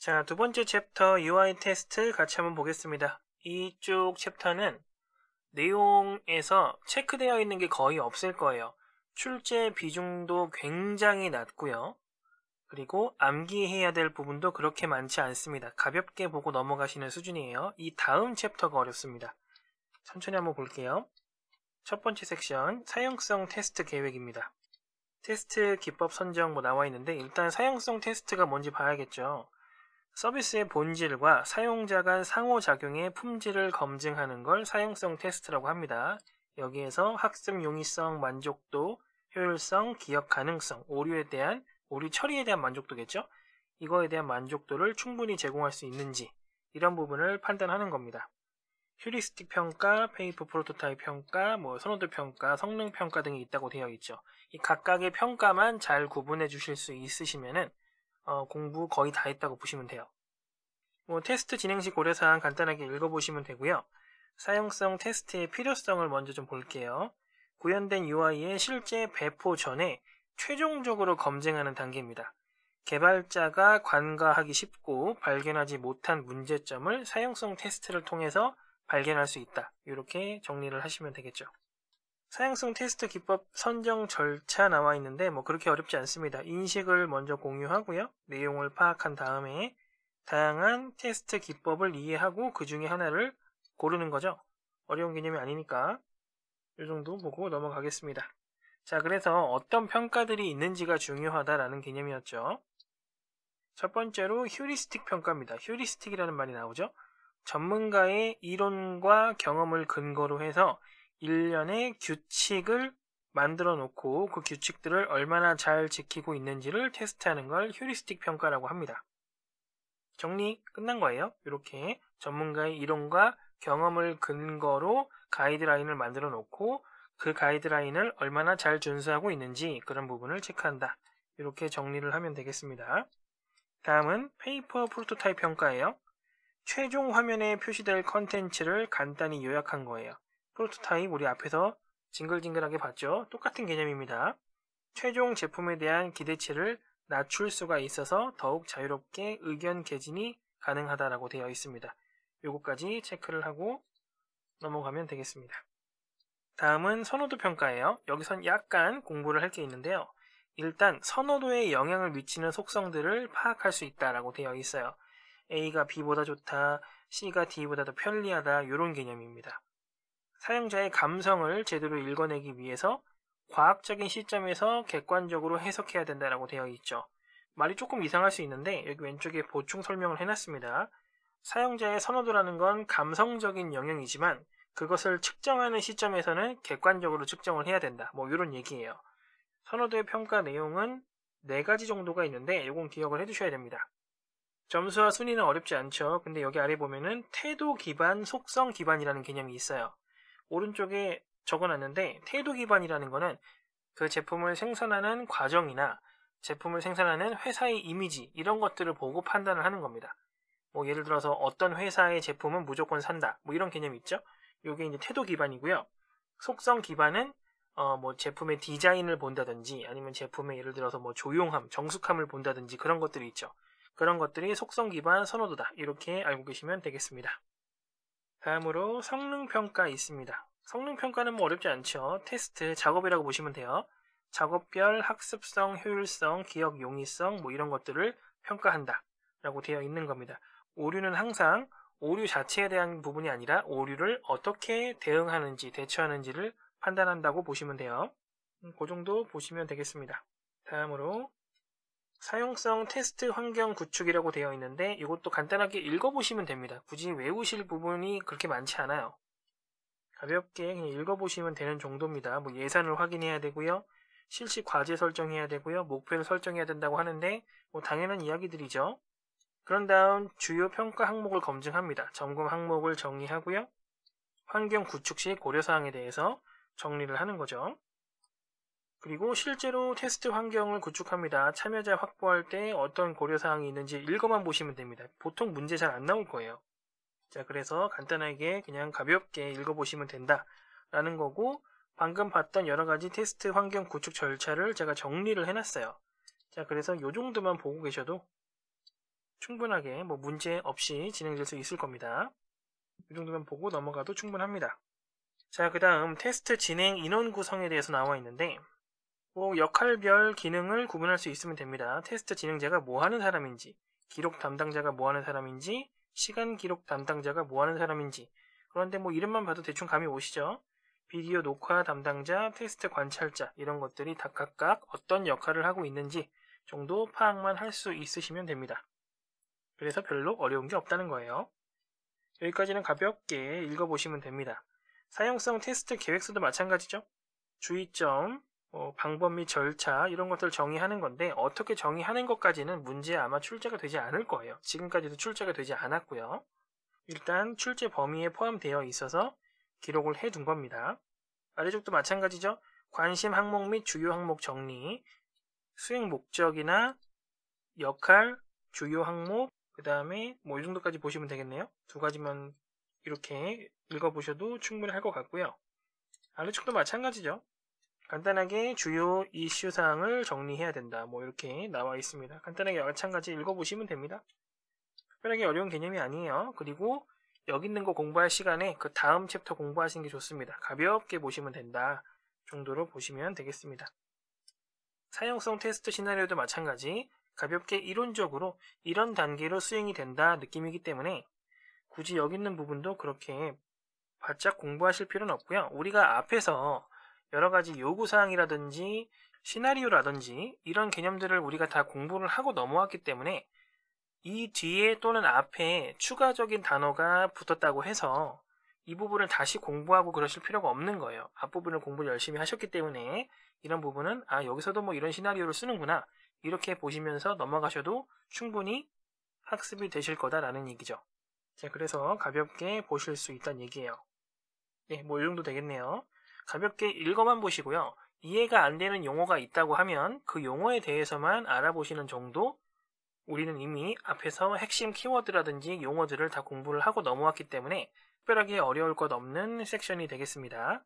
자, 두 번째 챕터 UI 테스트 같이 한번 보겠습니다. 이쪽 챕터는 내용에서 체크되어 있는 게 거의 없을 거예요. 출제 비중도 굉장히 낮고요. 그리고 암기해야 될 부분도 그렇게 많지 않습니다. 가볍게 보고 넘어가시는 수준이에요. 이 다음 챕터가 어렵습니다. 천천히 한번 볼게요. 첫 번째 섹션 사용성 테스트 계획입니다. 테스트 기법 선정 뭐 나와 있는데 일단 사용성 테스트가 뭔지 봐야겠죠. 서비스의 본질과 사용자 간 상호작용의 품질을 검증하는 걸 사용성 테스트라고 합니다. 여기에서 학습 용이성, 만족도, 효율성, 기억 가능성, 오류에 대한 오류 처리에 대한 만족도겠죠? 이거에 대한 만족도를 충분히 제공할 수 있는지 이런 부분을 판단하는 겁니다. 휴리스틱 평가, 페이퍼 프로토타입 평가, 뭐 선호도 평가, 성능 평가 등이 있다고 되어 있죠. 이 각각의 평가만 잘 구분해 주실 수 있으시면은 어, 공부 거의 다 했다고 보시면 돼요. 뭐 테스트 진행 시 고려사항 간단하게 읽어보시면 되고요. 사용성 테스트의 필요성을 먼저 좀 볼게요. 구현된 UI의 실제 배포 전에 최종적으로 검증하는 단계입니다. 개발자가 관과하기 쉽고 발견하지 못한 문제점을 사용성 테스트를 통해서 발견할 수 있다. 이렇게 정리를 하시면 되겠죠. 사양성 테스트 기법 선정 절차 나와 있는데 뭐 그렇게 어렵지 않습니다. 인식을 먼저 공유하고요. 내용을 파악한 다음에 다양한 테스트 기법을 이해하고 그 중에 하나를 고르는 거죠. 어려운 개념이 아니니까 이 정도 보고 넘어가겠습니다. 자, 그래서 어떤 평가들이 있는지가 중요하다라는 개념이었죠. 첫 번째로 휴리스틱 평가입니다. 휴리스틱이라는 말이 나오죠. 전문가의 이론과 경험을 근거로 해서 일련의 규칙을 만들어 놓고 그 규칙들을 얼마나 잘 지키고 있는지를 테스트하는 걸 휴리스틱 평가라고 합니다. 정리 끝난 거예요. 이렇게 전문가의 이론과 경험을 근거로 가이드라인을 만들어 놓고 그 가이드라인을 얼마나 잘 준수하고 있는지 그런 부분을 체크한다. 이렇게 정리를 하면 되겠습니다. 다음은 페이퍼 프로토타입 평가예요. 최종 화면에 표시될 컨텐츠를 간단히 요약한 거예요. 프로트 타입 우리 앞에서 징글징글하게 봤죠. 똑같은 개념입니다. 최종 제품에 대한 기대치를 낮출 수가 있어서 더욱 자유롭게 의견 개진이 가능하다라고 되어 있습니다. 요것까지 체크를 하고 넘어가면 되겠습니다. 다음은 선호도 평가예요. 여기선 약간 공부를 할 게 있는데요. 일단 선호도에 영향을 미치는 속성들을 파악할 수 있다라고 되어 있어요. A가 B보다 좋다, C가 D보다 더 편리하다 이런 개념입니다. 사용자의 감성을 제대로 읽어내기 위해서 과학적인 시점에서 객관적으로 해석해야 된다라고 되어 있죠. 말이 조금 이상할 수 있는데 여기 왼쪽에 보충 설명을 해놨습니다. 사용자의 선호도라는 건 감성적인 영역이지만 그것을 측정하는 시점에서는 객관적으로 측정을 해야 된다. 뭐 이런 얘기예요. 선호도의 평가 내용은 네 가지 정도가 있는데 이건 기억을 해두셔야 됩니다. 점수와 순위는 어렵지 않죠. 근데 여기 아래 보면은 태도 기반, 속성 기반이라는 개념이 있어요. 오른쪽에 적어놨는데 태도 기반이라는 거는 그 제품을 생산하는 과정이나 제품을 생산하는 회사의 이미지 이런 것들을 보고 판단을 하는 겁니다. 뭐 예를 들어서 어떤 회사의 제품은 무조건 산다 뭐 이런 개념이 있죠. 이게 이제 태도 기반이고요. 속성 기반은 어뭐 제품의 디자인을 본다든지 아니면 제품의 예를 들어서 뭐 조용함, 정숙함을 본다든지 그런 것들이 있죠. 그런 것들이 속성 기반 선호도다 이렇게 알고 계시면 되겠습니다. 다음으로 성능평가 있습니다. 성능평가는 뭐 어렵지 않죠. 테스트, 작업이라고 보시면 돼요. 작업별 학습성, 효율성, 기억 용이성 뭐 이런 것들을 평가한다 라고 되어 있는 겁니다. 오류는 항상 오류 자체에 대한 부분이 아니라 오류를 어떻게 대응하는지 대처하는지를 판단한다고 보시면 돼요. 음, 그 정도 보시면 되겠습니다. 다음으로 사용성 테스트 환경 구축이라고 되어 있는데 이것도 간단하게 읽어보시면 됩니다. 굳이 외우실 부분이 그렇게 많지 않아요. 가볍게 그냥 읽어보시면 되는 정도입니다. 뭐 예산을 확인해야 되고요. 실시 과제 설정해야 되고요. 목표를 설정해야 된다고 하는데 뭐 당연한 이야기들이죠. 그런 다음 주요 평가 항목을 검증합니다. 점검 항목을 정리하고요. 환경 구축 시 고려사항에 대해서 정리를 하는 거죠. 그리고 실제로 테스트 환경을 구축합니다. 참여자 확보할 때 어떤 고려사항이 있는지 읽어만 보시면 됩니다. 보통 문제 잘 안 나올 거예요. 자, 그래서 간단하게 그냥 가볍게 읽어보시면 된다. 라는 거고, 방금 봤던 여러 가지 테스트 환경 구축 절차를 제가 정리를 해놨어요. 자, 그래서 이 정도만 보고 계셔도 충분하게 뭐 문제 없이 진행될 수 있을 겁니다. 이 정도만 보고 넘어가도 충분합니다. 자, 그 다음 테스트 진행 인원 구성에 대해서 나와 있는데, 꼭 역할별 기능을 구분할 수 있으면 됩니다. 테스트 진행자가 뭐 하는 사람인지, 기록 담당자가 뭐 하는 사람인지, 시간 기록 담당자가 뭐 하는 사람인지. 그런데 뭐 이름만 봐도 대충 감이 오시죠? 비디오 녹화 담당자, 테스트 관찰자 이런 것들이 다 각각 어떤 역할을 하고 있는지 정도 파악만 할 수 있으시면 됩니다. 그래서 별로 어려운 게 없다는 거예요. 여기까지는 가볍게 읽어보시면 됩니다. 사용성 테스트 계획서도 마찬가지죠. 주의점, 어, 방법 및 절차 이런 것들을 정의하는 건데 어떻게 정의하는 것까지는 문제에 아마 출제가 되지 않을 거예요. 지금까지도 출제가 되지 않았고요. 일단 출제 범위에 포함되어 있어서 기록을 해 둔 겁니다. 아래쪽도 마찬가지죠. 관심 항목 및 주요 항목 정리, 수행 목적이나 역할, 주요 항목, 그 다음에 뭐 이 정도까지 보시면 되겠네요. 두 가지만 이렇게 읽어보셔도 충분할 것 같고요. 아래쪽도 마찬가지죠. 간단하게 주요 이슈 사항을 정리해야 된다. 뭐 이렇게 나와 있습니다. 간단하게 마찬가지 읽어보시면 됩니다. 특별하게 어려운 개념이 아니에요. 그리고 여기 있는 거 공부할 시간에 그 다음 챕터 공부하시는 게 좋습니다. 가볍게 보시면 된다 정도로 보시면 되겠습니다. 사용성 테스트 시나리오도 마찬가지 가볍게 이론적으로 이런 단계로 수행이 된다 느낌이기 때문에 굳이 여기 있는 부분도 그렇게 바짝 공부하실 필요는 없고요. 우리가 앞에서 여러 가지 요구사항이라든지 시나리오라든지 이런 개념들을 우리가 다 공부를 하고 넘어왔기 때문에 이 뒤에 또는 앞에 추가적인 단어가 붙었다고 해서 이 부분을 다시 공부하고 그러실 필요가 없는 거예요. 앞부분을 공부를 열심히 하셨기 때문에 이런 부분은 아 여기서도 뭐 이런 시나리오를 쓰는구나 이렇게 보시면서 넘어가셔도 충분히 학습이 되실 거다라는 얘기죠. 자, 그래서 가볍게 보실 수 있다는 얘기예요. 예, 뭐이 정도 되겠네요. 가볍게 읽어만 보시고요. 이해가 안 되는 용어가 있다고 하면 그 용어에 대해서만 알아보시는 정도 우리는 이미 앞에서 핵심 키워드라든지 용어들을 다 공부를 하고 넘어왔기 때문에 특별하게 어려울 것 없는 섹션이 되겠습니다.